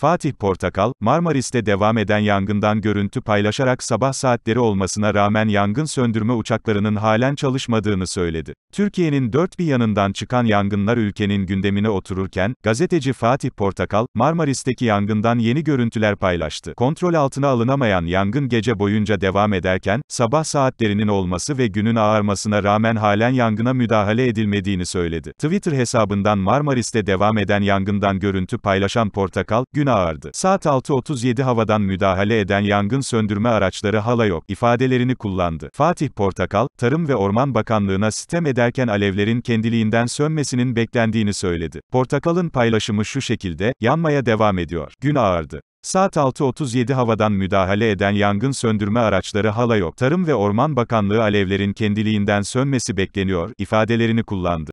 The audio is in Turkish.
Fatih Portakal, Marmaris'te devam eden yangından görüntü paylaşarak sabah saatleri olmasına rağmen yangın söndürme uçaklarının halen çalışmadığını söyledi. Türkiye'nin dört bir yanından çıkan yangınlar ülkenin gündemine otururken, gazeteci Fatih Portakal, Marmaris'teki yangından yeni görüntüler paylaştı. Kontrol altına alınamayan yangın gece boyunca devam ederken, sabah saatlerinin olması ve günün ağarmasına rağmen halen yangına müdahale edilmediğini söyledi. Twitter hesabından Marmaris'te devam eden yangından görüntü paylaşan Portakal, gün ağırdı. Saat 6.37 havadan müdahale eden yangın söndürme araçları hala yok ifadelerini kullandı. Fatih Portakal, Tarım ve Orman Bakanlığı'na sistem ederken alevlerin kendiliğinden sönmesinin beklendiğini söyledi. Portakal'ın paylaşımı şu şekilde, yanmaya devam ediyor. Gün ağırdı. Saat 6.37 havadan müdahale eden yangın söndürme araçları hala yok. Tarım ve Orman Bakanlığı alevlerin kendiliğinden sönmesi bekleniyor ifadelerini kullandı.